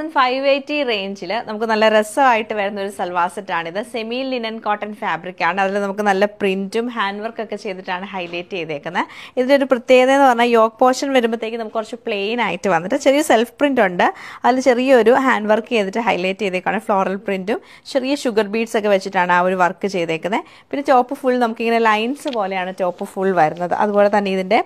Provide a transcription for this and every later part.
thousand five eighty റേഞ്ചിൽ നമുക്ക് നല്ല രസമായിട്ട് വരുന്ന ഒരു സൽവാർ സെറ്റാണിത് സെമി ലിനൻ കോട്ടൺ ഫാബ്രിക് ആണ് അതിൽ നമുക്ക് നല്ല പ്രിൻറ്റും ഹാൻഡ് വർക്ക് ഒക്കെ ചെയ്തിട്ടാണ് ഹൈലൈറ്റ് ചെയ്തേക്കുന്നത് ഇതിൻ്റെ ഒരു പ്രത്യേകത എന്ന് പറഞ്ഞാൽ യോക്ക് പോർഷൻ വരുമ്പോഴത്തേക്ക് നമുക്ക് കുറച്ച് പ്ലെയിൻ ആയിട്ട് വന്നിട്ട് ചെറിയ സെൽഫ് പ്രിൻ്റ് ഉണ്ട് അതിൽ ചെറിയൊരു ഹാൻഡ് വർക്ക് ചെയ്തിട്ട് ഹൈലൈറ്റ് ചെയ്തേക്കാണ് ഫ്ലോറൽ പ്രിൻറ്റും ചെറിയ ഷുഗർ ബീഡ്സ് ഒക്കെ വെച്ചിട്ടാണ് ആ ഒരു വർക്ക് ചെയ്തേക്കുന്നത് പിന്നെ ടോപ്പ് ഫുൾ നമുക്കിങ്ങനെ ലൈൻസ് പോലെയാണ് ടോപ്പ് ഫുൾ വരുന്നത് അതുപോലെ തന്നെ ഇതിൻ്റെ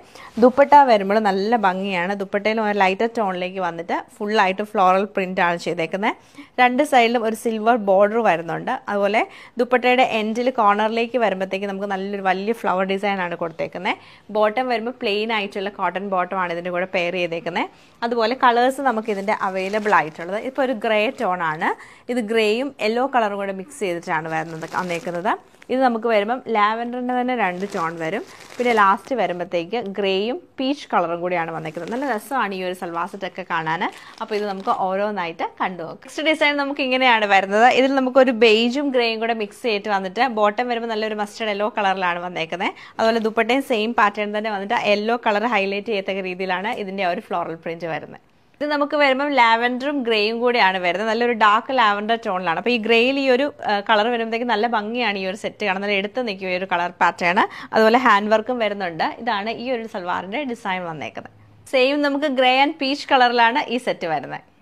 ദുപ്പട്ട വരുമ്പോൾ നല്ല ഭംഗിയാണ് ദുപ്പട്ടയിൽ ലൈറ്റർ ടോണിലേക്ക് വന്നിട്ട് ഫുള്ളായിട്ട് ഫ്ലോറൽ പ്രിൻ്റ് പ്രിൻ്റാണ് ചെയ്തേക്കുന്നത് രണ്ട് സൈഡിലും ഒരു സിൽവർ ബോർഡർ വരുന്നുണ്ട് അതുപോലെ ദുപ്പട്ടയുടെ എൻഡിൽ കോർണറിലേക്ക് വരുമ്പോഴത്തേക്ക് നമുക്ക് നല്ലൊരു വലിയ ഫ്ലവർ ഡിസൈനാണ് കൊടുത്തേക്കുന്നത് ബോട്ടം വരുമ്പോൾ പ്ലെയിൻ ആയിട്ടുള്ള കോട്ടൺ ബോട്ടമാണ് ഇതിൻ്റെ കൂടെ പെയർ ചെയ്തേക്കുന്നത് അതുപോലെ കളേഴ്സ് നമുക്ക് ഇതിൻ്റെ അവൈലബിൾ ആയിട്ടുള്ളത് ഇപ്പോൾ ഒരു ഗ്രേ ടോണാണ് ഇത് ഗ്രേയും യെല്ലോ കളറും കൂടെ മിക്സ് ചെയ്തിട്ടാണ് വരുന്നത് വന്നേക്കുന്നത് ഇത് നമുക്ക് വരുമ്പം ലാവൻഡറിൻ്റെ തന്നെ രണ്ട് ടോൺ വരും പിന്നെ ലാസ്റ്റ് വരുമ്പോഴത്തേക്ക് ഗ്രേയും പീച്ച് കളറും കൂടിയാണ് വന്നിരിക്കുന്നത് നല്ല രസമാണ് ഈ ഒരു സൽവാസറ്റൊക്കെ കാണാൻ അപ്പോൾ ഇത് നമുക്ക് ഓരോന്നായിട്ട് കണ്ടു നോക്കാം നെക്സ്റ്റ് ഡിസൈൻ നമുക്ക് ഇങ്ങനെയാണ് വരുന്നത് ഇതിൽ നമുക്കൊരു ബെയ്ജും ഗ്രേയും കൂടെ മിക്സ് ചെയ്തിട്ട് വന്നിട്ട് ബോട്ടം വരുമ്പോൾ നല്ലൊരു മസ്റ്റർഡ് യെല്ലോ കളറിലാണ് വന്നേക്കുന്നത് അതുപോലെ ദുപ്പട്ടയും സെയിം പാറ്റേൺ തന്നെ വന്നിട്ട് യെല്ലോ കളർ ഹൈലൈറ്റ് ചെയ്യത്തക്ക രീതിയിലാണ് ഇതിൻ്റെ ഒരു ഫ്ലോറൽ പ്രിൻറ്റ് വരുന്നത് ഇത് നമുക്ക് വരുമ്പം ലാവൻഡറും ഗ്രേയും കൂടെയാണ് വരുന്നത് നല്ലൊരു ഡാർക്ക് ലാവൻഡർ ടോണിലാണ് അപ്പോൾ ഈ ഗ്രേയിൽ ഈ ഒരു കളർ വരുമ്പോഴത്തേക്ക് നല്ല ഭംഗിയാണ് ഈ ഒരു സെറ്റ് കാണാൻ നല്ല എടുത്ത് നിൽക്കും ഈ ഒരു കളർ പാറ്റേൺ അതുപോലെ ഹാൻഡ് വർക്കും വരുന്നുണ്ട് ഇതാണ് ഈ ഒരു സൽവാറിൻ്റെ ഡിസൈൻ വന്നേക്കുന്നത് സെയിം നമുക്ക് ഗ്രേ ആൻഡ് പീച്ച് കളറിലാണ് ഈ സെറ്റ് വരുന്നത്